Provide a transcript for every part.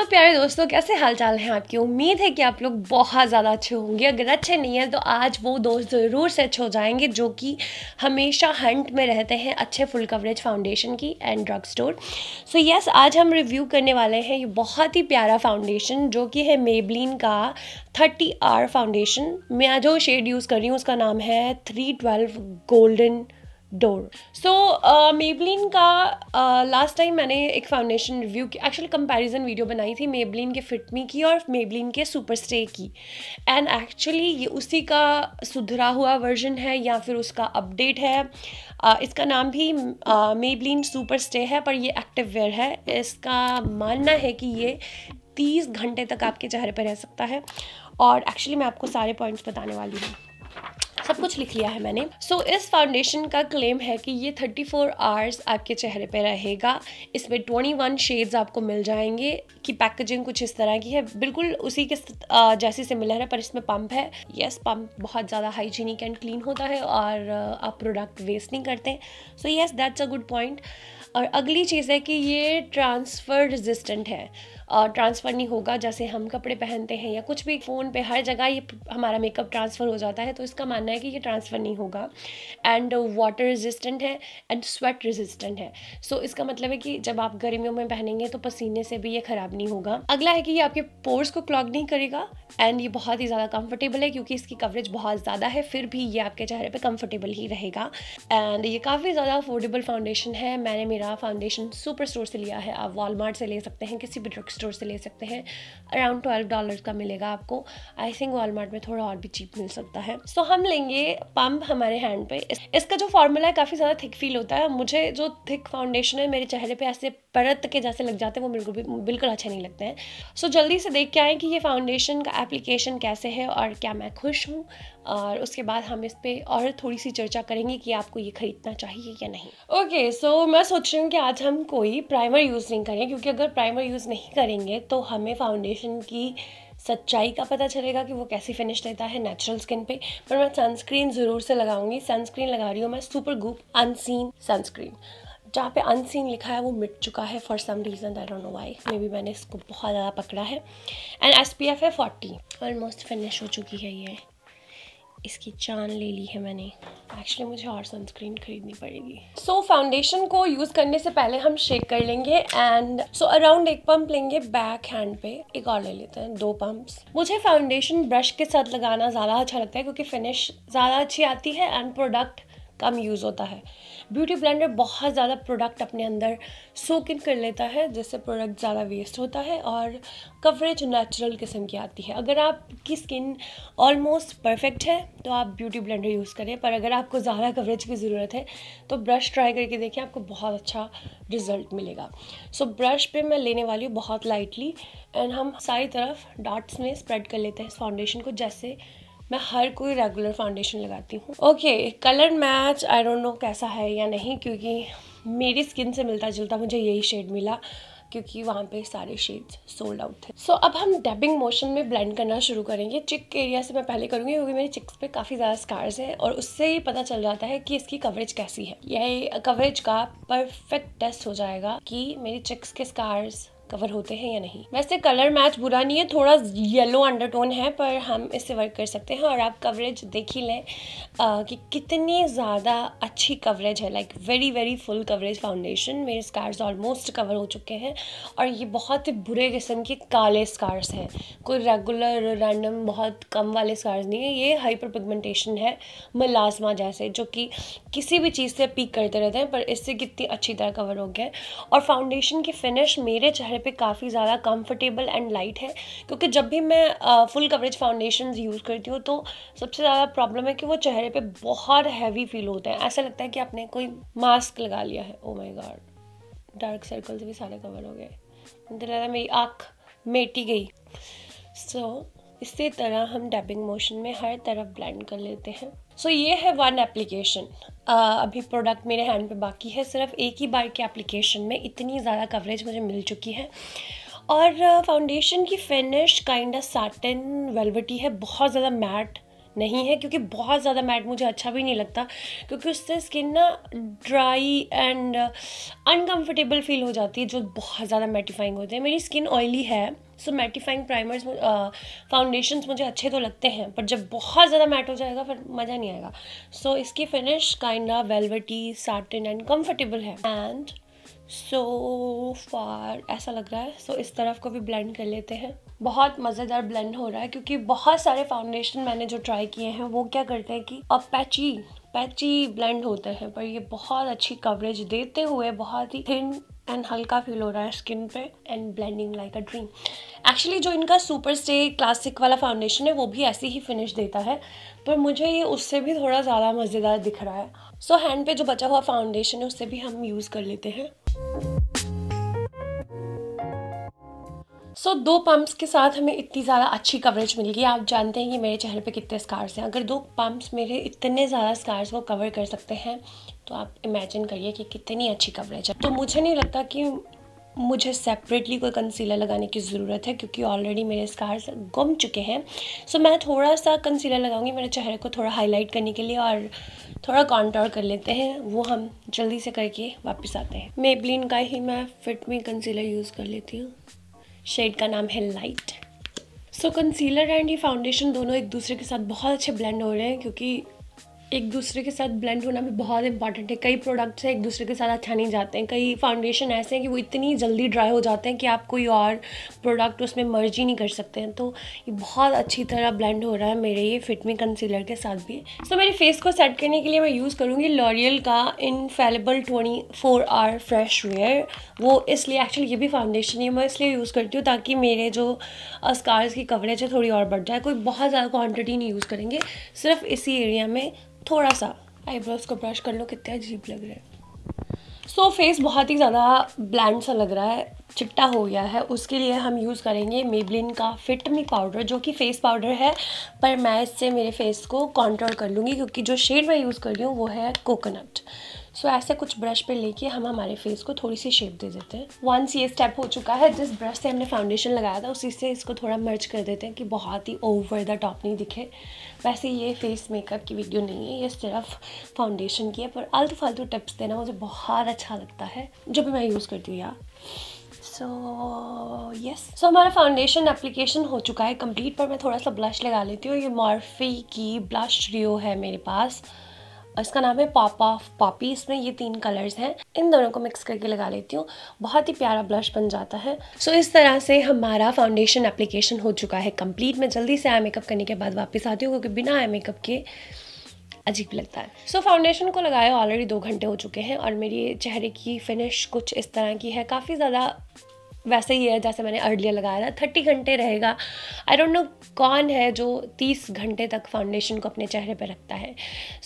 Hello प्यारे दोस्तों कैसे हाल चाल हैं आपकी उम्मीद है कि आप लोग बहुत ज़्यादा अच्छे होंगे अगर अच्छे नहीं हैं तो आज वो दोस्त ज़रूर से अच्छे हो जाएंगे जो कि हमेशा हंट में रहते हैं अच्छे फुल कवरेज फाउंडेशन की and drug store so yes आज हम रिव्यू करने वाले हैं ये बहुत ही प्यारा फाउंडेशन जो कि है मेबलिन का थर्टी आर फाउंडेशन मैं जो शेड यूज़ कर रही हूँ उसका नाम है three twelve golden door so Maybelline का लास्ट uh, टाइम मैंने एक फाउंडेशन रिव्यू की एक्चुअली कंपैरिजन वीडियो बनाई थी मेबलिन के फिटमी की और मेबलिन के सुपर स्टे की एंड एक्चुअली ये उसी का सुधरा हुआ वर्जन है या फिर उसका अपडेट है uh, इसका नाम भी मेबलिन सुपर स्टे है पर ये एक्टिव वेयर है इसका मानना है कि ये तीस घंटे तक आपके चेहरे पर रह सकता है और एक्चुअली मैं आपको सारे पॉइंट्स बताने वाली हूँ सब कुछ लिख लिया है मैंने सो so, इस फाउंडेशन का क्लेम है कि ये 34 आवर्स आपके चेहरे पे रहेगा इसमें 21 शेड्स आपको मिल जाएंगे कि पैकेजिंग कुछ इस तरह की है बिल्कुल उसी के जैसी सिमिलर है पर इसमें पंप है येस yes, पंप बहुत ज़्यादा हाइजीनिक एंड क्लीन होता है और आप प्रोडक्ट वेस्ट नहीं करते so yes that's a good point और अगली चीज़ है कि ये ट्रांसफ़र रेजिस्टेंट है ट्रांसफ़र नहीं होगा जैसे हम कपड़े पहनते हैं या कुछ भी फ़ोन पे हर जगह ये हमारा मेकअप ट्रांसफ़र हो जाता है तो इसका मानना है कि ये ट्रांसफ़र नहीं होगा एंड वाटर रेजिस्टेंट है एंड स्वेट रेजिस्टेंट है सो so, इसका मतलब है कि जब आप गर्मियों में पहनेंगे तो पसीने से भी ये ख़राब नहीं होगा अगला है कि ये आपके पोर्स को क्लॉग नहीं करेगा एंड ये बहुत ही ज़्यादा कम्फर्टेबल है क्योंकि इसकी कवरेज बहुत ज़्यादा है फिर भी ये आपके चेहरे पर कम्फर्टेबल ही रहेगा एंड ये काफ़ी ज़्यादा अफोर्डेबल फाउंडेशन है मैंने मेरा फाउंडेशन सुपर स्टोर से लिया है आप वॉलमार्ट से ले सकते हैं किसी भी ड्रग्स स्टोर से ले सकते हैं अराउंड ट्वेल्व डॉलर का मिलेगा आपको आई थिंक वॉलमार्ट में थोड़ा और भी चीप मिल सकता है सो so, हम लेंगे पम्प हमारे हैंड पे इसका जो फॉर्मूला है काफ़ी ज़्यादा थिक फील होता है मुझे जो थिक फाउंडेशन है मेरे चेहरे पे ऐसे परत के जैसे लग जाते हैं वो बिल्कुल भी बिल्कुल अच्छे नहीं लगते हैं सो so, जल्दी से देख के आएँ कि ये फाउंडेशन का एप्लीकेशन कैसे है और क्या मैं खुश हूँ और उसके बाद हम इस पर और थोड़ी सी चर्चा करेंगे कि आपको ये ख़रीदना चाहिए या नहीं ओके okay, सो so, मैं सोच रही हूँ कि आज हम कोई प्राइमर यूज़ नहीं करें क्योंकि अगर प्राइमर यूज़ नहीं करेंगे तो हमें फाउंडेशन की सच्चाई का पता चलेगा कि वो कैसी फिनिश देता है नेचुरल स्किन पे पर मैं सनस्क्रीन ज़रूर से लगाऊंगी सनस्क्रीन लगा रही हूँ मैं सुपर गुप अनसीन सनस्क्रीन जहाँ पे अनसीन लिखा है वो मिट चुका है for some reason I don't know why maybe मैंने इसको बहुत ज़्यादा पकड़ा है एंड एस पी एफ है फोर्टी ऑलमोस्ट फिनिश हो चुकी है ये इसकी जान ले ली है मैंने एक्चुअली मुझे और सनस्क्रीन खरीदनी पड़ेगी सो so, फाउंडेशन को यूज़ करने से पहले हम शेक कर लेंगे एंड सो अराउंड एक पंप लेंगे बैक हैंड पे एक और ले लेते हैं दो पंप्स मुझे फाउंडेशन ब्रश के साथ लगाना ज़्यादा अच्छा लगता है क्योंकि फिनिश ज़्यादा अच्छी आती है एंड प्रोडक्ट कम यूज़ होता है ब्यूटी ब्लेंडर बहुत ज़्यादा प्रोडक्ट अपने अंदर सोक इन कर लेता है जिससे प्रोडक्ट ज़्यादा वेस्ट होता है और कवरेज नेचुरल किस्म की आती है अगर आपकी स्किन ऑलमोस्ट परफेक्ट है तो आप ब्यूटी ब्लेंडर यूज़ करें पर अगर आपको ज़्यादा कवरेज की ज़रूरत है तो ब्रश ट्राई करके देखें आपको बहुत अच्छा रिज़ल्ट मिलेगा सो so, ब्रश पे मैं लेने वाली हूँ बहुत लाइटली एंड हम सारी तरफ डॉट्स में स्प्रेड कर लेते हैं इस फाउंडेशन को जैसे मैं हर कोई रेगुलर फाउंडेशन लगाती हूँ okay colour match I don't know कैसा है या नहीं क्योंकि मेरी स्किन से मिलता जुलता मुझे यही शेड मिला क्योंकि वहाँ पे सारे शेड्स सोल्ड आउट थे सो so, अब हम डैबिंग मोशन में ब्लेंड करना शुरू करेंगे चिक के एरिया से मैं पहले करूँगी क्योंकि मेरे चिक्स पे काफ़ी ज़्यादा स्कार्स हैं और उससे ही पता चल जाता है कि इसकी कवरेज कैसी है यह कवरेज का परफेक्ट टेस्ट हो जाएगा कि मेरी चिक्स के स्कार्स कवर होते हैं या नहीं वैसे कलर मैच बुरा नहीं है थोड़ा येलो अंडरटोन है पर हम इससे वर्क कर सकते हैं और आप कवरेज देख ही लें कि कितनी ज़्यादा अच्छी कवरेज है like very very full coverage foundation मेरे स्कार्स ऑलमोस्ट कवर हो चुके हैं और ये बहुत ही बुरे किस्म के काले स्कार्स हैं कोई रेगुलर रैंडम बहुत कम वाले स्कार्स नहीं है ये हाइपर पिगमेंटेशन है मलाजमा जैसे जो कि किसी भी चीज़ से पीक करते रहते हैं पर इससे कितनी अच्छी तरह कवर हो गया है और फाउंडेशन की फिनिश मेरे चेहरे पे काफ़ी ज़्यादा कंफर्टेबल एंड लाइट है क्योंकि जब भी मैं फुल कवरेज फाउंडेशन यूज़ करती हूँ तो सबसे ज़्यादा प्रॉब्लम है कि वो चेहरे पे बहुत हैवी फील होते हैं ऐसा लगता है कि आपने कोई मास्क लगा लिया है oh my god dark circles भी सारे कवर हो गए मेरी आँख मेटी गई सो so, इसी तरह हम डबिंग मोशन में हर तरफ ब्लेंड कर लेते हैं सो so, ये है वन एप्लीकेशन अभी प्रोडक्ट मेरे हैंड पे बाकी है सिर्फ एक ही बार के एप्लीकेशन में इतनी ज़्यादा कवरेज मुझे मिल चुकी है और फाउंडेशन की finish kind of satin velvety है बहुत ज़्यादा मैट नहीं है क्योंकि बहुत ज़्यादा मैट मुझे अच्छा भी नहीं लगता क्योंकि उससे स्किन ना ड्राई एंड अनकम्फर्टेबल फील हो जाती है जो बहुत ज़्यादा मैटिफाइंग होते हैं मेरी स्किन ऑयली है सो मैटिफाइंग प्राइमर्स फाउंडेशंस मुझे अच्छे तो लगते हैं पर जब बहुत ज़्यादा मैट हो जाएगा फिर मज़ा नहीं आएगा सो so, इसकी finish kind of velvety satin and comfortable है एंड सो so फार ऐसा लग रहा है सो so, इस तरफ को भी ब्लेंड कर लेते हैं बहुत मज़ेदार ब्लेंड हो रहा है क्योंकि बहुत सारे फाउंडेशन मैंने जो ट्राई किए हैं वो क्या करते हैं कि पैची पैची ब्लेंड होते हैं पर ये बहुत अच्छी कवरेज देते हुए बहुत ही थिन एंड हल्का फील हो रहा है स्किन पे and blending like a dream actually जो इनका सुपर स्टे क्लासिक वाला फाउंडेशन है वो भी ऐसी ही फिनिश देता है पर मुझे ये उससे भी थोड़ा ज़्यादा मज़ेदार दिख रहा है सो so, हैंड पे जो बचा हुआ फाउंडेशन है उससे भी हम यूज़ कर लेते हैं सो so, दो पम्प्स के साथ हमें इतनी ज़्यादा अच्छी कवरेज मिल गई आप जानते हैं कि मेरे चेहरे पे कितने स्कार्स हैं अगर दो पम्प्स मेरे इतने ज़्यादा स्कार्स को कवर कर सकते हैं तो आप इमेजिन करिए कि कितनी अच्छी कवरेज है तो मुझे नहीं लगता कि मुझे सेपरेटली कोई कंसीलर लगाने की ज़रूरत है क्योंकि ऑलरेडी मेरे स्कार्स गुम चुके हैं सो so, मैं थोड़ा सा कंसीलर लगाऊंगी मेरे चेहरे को थोड़ा हाईलाइट करने के लिए और थोड़ा कॉन्टोर कर लेते हैं वो हम जल्दी से करके वापस आते हैं मेबलिन का ही मैं फिट में कंसीलर यूज़ कर लेती हूँ शेड का नाम है लाइट सो कंसीलर एंड ये फाउंडेशन दोनों एक दूसरे के साथ बहुत अच्छे ब्लेंड हो रहे हैं क्योंकि एक दूसरे के साथ ब्लेंड होना भी बहुत इंपॉर्टेंट है कई प्रोडक्ट्स हैं एक दूसरे के साथ अच्छा नहीं जाते हैं कई फाउंडेशन ऐसे हैं कि वो इतनी जल्दी ड्राई हो जाते हैं कि आप कोई और प्रोडक्ट उसमें मर्ज ही नहीं कर सकते हैं तो ये बहुत अच्छी तरह ब्लेंड हो रहा है मेरे ये फिटमी कंसीलर के साथ भी सो so, मेरे फेस को सेट करने के लिए मैं यूज़ करूँगी लॉरियल का infallible twenty four hour fresh wear वो इसलिए एक्चुअली ये भी फाउंडेशन ही मैं इसलिए यूज़ करती हूँ ताकि मेरे जो स्कार्स की कवरेज है थोड़ी और बढ़ जाए कोई बहुत ज़्यादा क्वान्टिटी नहीं यूज़ करेंगे सिर्फ इसी एरिया में थोड़ा सा आईब्रोज को ब्रश कर लो कितने अजीब लग रहा है सो so, फेस बहुत ही ज़्यादा ब्लैंड सा लग रहा है चिट्टा हो गया है उसके लिए हम यूज़ करेंगे मेबलिन का फिट मी पाउडर जो कि फेस पाउडर है पर मैं इससे मेरे फेस को कॉन्ट्रोल कर लूँगी क्योंकि जो शेड मैं यूज़ कर रही हूँ वो है कोकोनट सो so, ऐसे कुछ ब्रश पे लेके हम हमारे फेस को थोड़ी सी शेप दे देते हैं वंस ये स्टेप हो चुका है जिस ब्रश से हमने फाउंडेशन लगाया था उसी से इसको थोड़ा मर्च कर देते हैं कि बहुत ही ओवर द टॉप नहीं दिखे वैसे ये फेस मेकअप की वीडियो नहीं है ये सिर्फ फाउंडेशन की है पर आलतू फालतू टिप्स देना मुझे बहुत अच्छा लगता है जो भी मैं यूज़ करती हूँ यार सो यस सो हमारा फाउंडेशन एप्लीकेशन हो चुका है कंप्लीट पर मैं थोड़ा सा ब्लश लगा लेती हूँ ये मॉर्फी की ब्लश रियो है मेरे पास और इसका नाम है पापा पापी इसमें ये तीन कलर्स हैं इन दोनों को मिक्स करके लगा लेती हूँ बहुत ही प्यारा ब्लश बन जाता है सो so, इस तरह से हमारा फाउंडेशन एप्लीकेशन हो चुका है कंप्लीट मैं जल्दी से आई मेकअप करने के बाद वापस आती हूँ क्योंकि बिना आई मेकअप के अजीब लगता है सो so, फाउंडेशन को लगाए ऑलरेडी दो घंटे हो चुके हैं और मेरी चेहरे की फिनिश कुछ इस तरह की है काफ़ी ज़्यादा वैसे ही है जैसे मैंने अर्लियर लगाया था थर्टी घंटे रहेगा आई डोंट नो कौन है जो तीस घंटे तक फाउंडेशन को अपने चेहरे पर रखता है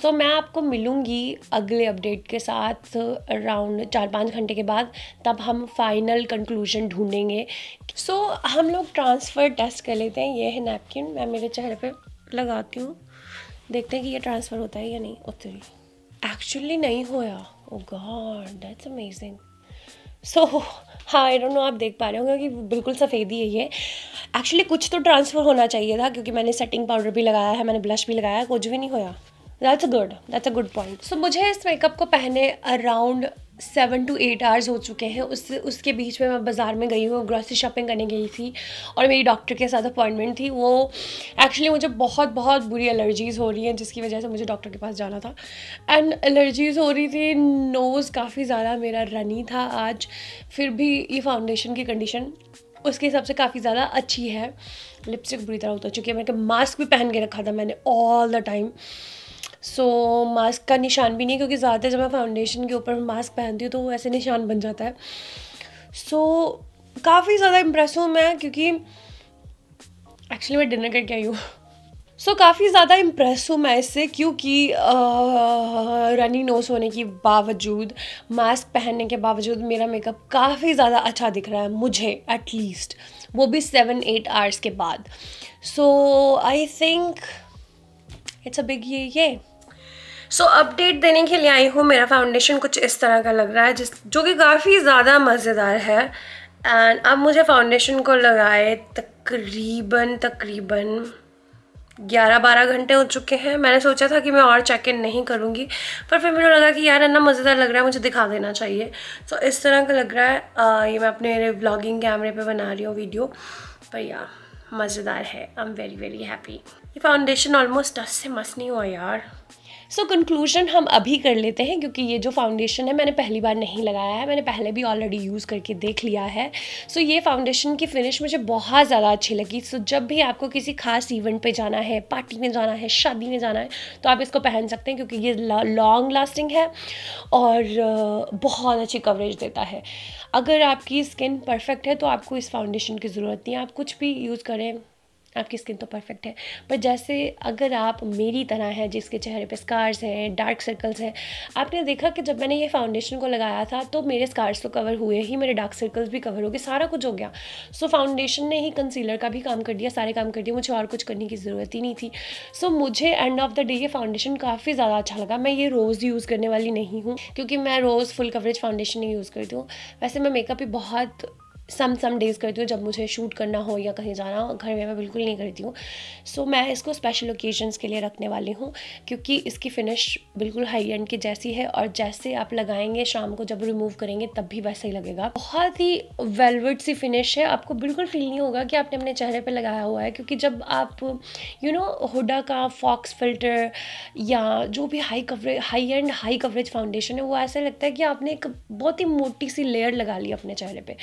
सो so, मैं आपको मिलूँगी अगले अपडेट के साथ अराउंड चार पाँच घंटे के बाद तब हम फाइनल कंक्लूजन ढूंढेंगे सो so, हम लोग ट्रांसफ़र टेस्ट कर लेते हैं ये है नैपकिन मैं मेरे चेहरे पर लगाती हूँ देखते हैं कि ये ट्रांसफ़र होता है या नहीं उतरी एक्चुअली नहीं होया oh god that's amazing so so, हाँ आई डोंट नो आप देख पा रहे होंगे कि बिल्कुल सफ़ेद ही है ये एक्चुअली कुछ तो ट्रांसफ़र होना चाहिए था क्योंकि मैंने सेटिंग पाउडर भी लगाया है मैंने ब्लश भी लगाया है कुछ भी नहीं होया that's good that's a good point so मुझे इस मेकअप को पहने around seven to eight hours हो चुके हैं उस उसके बीच में मैं बाज़ार में गई हूँ ग्रॉसरी शॉपिंग करने गई थी और मेरी डॉक्टर के साथ अपॉइंटमेंट थी वो एक्चुअली मुझे बहुत बहुत बुरी एलर्जीज़ हो रही हैं जिसकी वजह से मुझे डॉक्टर के पास जाना था एंड एलर्जीज़ हो रही थी नोज़ काफ़ी ज़्यादा मेरा रनी था आज फिर भी ये फाउंडेशन की कंडीशन उसके हिसाब से काफ़ी ज़्यादा अच्छी है लिपस्टिक बुरी तरह उतर चुकी है मैंने मास्क भी पहन के रखा था मैंने all the time so so, mask का निशान भी नहीं क्योंकि ज़्यादा जब मैं फाउंडेशन के ऊपर मास्क पहनती हूँ तो वो ऐसे निशान बन जाता है सो so, काफ़ी ज़्यादा इम्प्रेस हूँ मैं क्योंकि एक्चुअली मैं डिनर करके आई हूँ सो so, काफ़ी ज़्यादा इम्प्रेस हूँ मैं इससे क्योंकि रनिंग नोस होने के बावजूद मास्क पहनने के बावजूद मेरा मेकअप काफ़ी ज़्यादा अच्छा दिख रहा है मुझे एटलीस्ट वो भी सेवन एट आवर्स के बाद so I think it's a big yay yay so so, update देने के लिए आई हूँ मेरा फाउंडेशन कुछ इस तरह का लग रहा है जिस जो कि काफ़ी ज़्यादा मज़ेदार है एंड अब मुझे फाउंडेशन को लगाए तकरीबन तकरीबन ग्यारह बारह घंटे हो चुके हैं मैंने सोचा था कि मैं और चेक इन नहीं करूँगी पर फिर मुझे लगा कि यार इतना मज़ेदार लग रहा है मुझे दिखा देना चाहिए सो so, इस तरह का लग रहा है आ, ये मैं अपने ब्लॉगिंग कैमरे पे बना रही हूँ वीडियो पर यार मज़ेदार है I am very very happy ये फाउंडेशन ऑलमोस्ट टस से मस नहीं हुआ यार सो so, कंक्लूजन हम अभी कर लेते हैं क्योंकि ये जो फाउंडेशन है मैंने पहली बार नहीं लगाया है मैंने पहले भी ऑलरेडी यूज़ करके देख लिया है सो so, ये फाउंडेशन की फिनिश मुझे बहुत ज़्यादा अच्छी लगी सो so, जब भी आपको किसी खास इवेंट पे जाना है पार्टी में जाना है शादी में जाना है तो आप इसको पहन सकते हैं क्योंकि ये लॉन्ग लास्टिंग है और बहुत अच्छी कवरेज देता है अगर आपकी स्किन परफेक्ट है तो आपको इस फाउंडेशन की ज़रूरत नहीं है आप कुछ भी यूज़ करें आपकी स्किन तो परफेक्ट है पर जैसे अगर आप मेरी तरह हैं जिसके चेहरे पे स्कार्स हैं डार्क सर्कल्स हैं आपने देखा कि जब मैंने ये फाउंडेशन को लगाया था तो मेरे स्कार्स तो कवर हुए ही मेरे डार्क सर्कल्स भी कवर हो गए सारा कुछ हो गया सो so, फाउंडेशन ने ही कंसीलर का भी काम कर दिया सारे काम कर दिए मुझे और कुछ करने की ज़रूरत ही नहीं थी सो so, मुझे एंड ऑफ द डे ये फाउंडेशन काफ़ी ज़्यादा अच्छा लगा मैं ये रोज़ यूज़ करने वाली नहीं हूँ क्योंकि मैं रोज़ फुल कवरेज फाउंडेशन ही यूज़ करती हूँ वैसे मैं मेकअप भी बहुत सम सम डेज़ करती हूँ जब मुझे शूट करना हो या कहीं जाना हो घर में मैं बिल्कुल नहीं करती हूँ सो so, मैं इसको स्पेशल ओकेजन्स के लिए रखने वाली हूँ क्योंकि इसकी फिनिश बिल्कुल हाई एंड की जैसी है और जैसे आप लगाएंगे शाम को जब रिमूव करेंगे तब भी वैसा ही लगेगा बहुत ही वेलवेट सी फिनिश है आपको बिल्कुल फील नहीं होगा कि आपने अपने चेहरे पर लगाया हुआ है क्योंकि जब आप यू नो हुडा का फॉक्स फिल्टर या जो भी high coverage high and high coverage foundation है वो ऐसा लगता है कि आपने एक बहुत ही मोटी सी लेयर लगा ली अपने चेहरे पर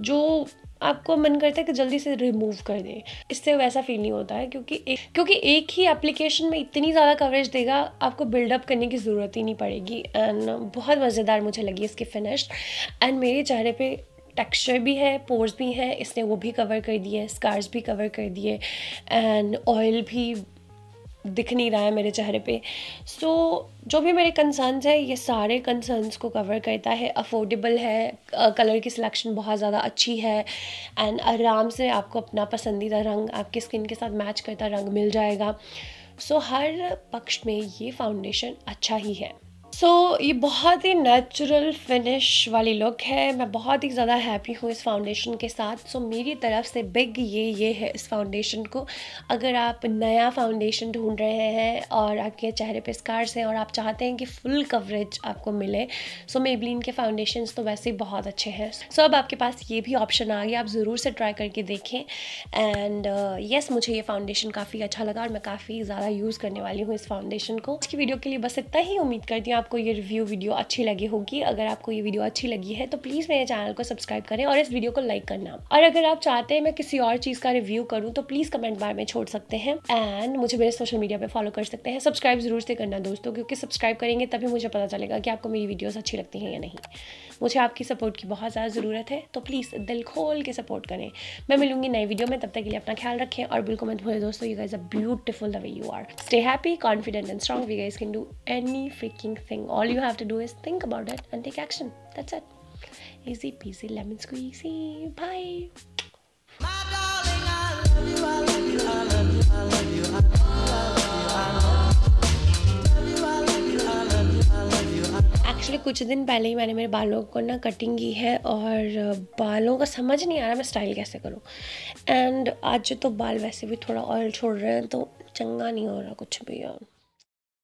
जो आपको मन करता है कि जल्दी से रिमूव कर दें इससे वैसा फील नहीं होता है क्योंकि एक, क्योंकि एक ही एप्लीकेशन में इतनी ज़्यादा कवरेज देगा आपको बिल्डअप करने की ज़रूरत ही नहीं पड़ेगी एंड बहुत मज़ेदार मुझे लगी इसकी फिनिश एंड मेरे चेहरे पे टेक्सचर भी है पोर्स भी हैं इसने वो भी कवर कर दिए स्कार्स भी कवर कर दिए एंड ऑयल भी दिख नहीं रहा है मेरे चेहरे पे सो so, जो भी मेरे कंसर्नस है ये सारे कंसर्नस को कवर करता है अफोर्डेबल है कलर की सिलेक्शन बहुत ज़्यादा अच्छी है एंड आराम से आपको अपना पसंदीदा रंग आपकी स्किन के साथ मैच करता रंग मिल जाएगा सो so, हर पक्ष में ये फाउंडेशन अच्छा ही है सो so, ये बहुत ही नेचुरल फिनिश वाली लुक है मैं बहुत ही ज़्यादा हैप्पी हूँ इस फाउंडेशन के साथ सो so, मेरी तरफ से बिग ये ये है इस फाउंडेशन को अगर आप नया फाउंडेशन ढूंढ रहे हैं और आपके चेहरे पे स्कार्स हैं और आप चाहते हैं कि फुल कवरेज आपको मिले सो so, मेबलिन के फाउंडेशन तो वैसे ही बहुत अच्छे हैं सो so, अब आपके पास ये भी ऑप्शन आ गया आप ज़रूर से ट्राई करके देखें एंड येस uh, yes, मुझे ये फाउंडेशन काफ़ी अच्छा लगा और मैं काफ़ी ज़्यादा यूज़ करने वाली हूँ इस फाउंडेशन को आज की वीडियो के लिए बस इतना ही उम्मीद करती हूँ आपको ये रिव्यू वीडियो अच्छी लगी होगी अगर आपको ये वीडियो अच्छी लगी है तो प्लीज़ मेरे चैनल को सब्सक्राइब करें और इस वीडियो को लाइक करना और अगर आप चाहते हैं मैं किसी और चीज़ का रिव्यू करूँ तो प्लीज़ कमेंट बार में छोड़ सकते हैं एंड मुझे मेरे सोशल मीडिया पर फॉलो कर सकते हैं सब्सक्राइब ज़रूर से करना दोस्तों क्योंकि सब्सक्राइब करेंगे तभी मुझे पता चलेगा कि आपको मेरी वीडियोज़ अच्छी लगती हैं या नहीं मुझे आपकी सपोर्ट की बहुत ज़्यादा ज़रूरत है तो प्लीज़ दिल खोल के सपोर्ट करें मैं मिलूंगी नई वीडियो में तब तक के लिए अपना ख्याल रखें और बिल्कुल मत भूलें दोस्तों you guys are beautiful the way you are stay happy confident and strong we guys can do any freaking thing. All you have to do is think about it and take action. That's it. Easy peasy lemon squeezy. Bye. Actually कुछ दिन पहले ही मैंने मेरे बालों को ना cutting की है और बालों का समझ नहीं आ रहा मैं स्टाइल कैसे करूं एंड आज तो बाल वैसे भी थोड़ा ऑयल छोड़ रहे हैं तो चंगा नहीं हो रहा कुछ भी और हाँ।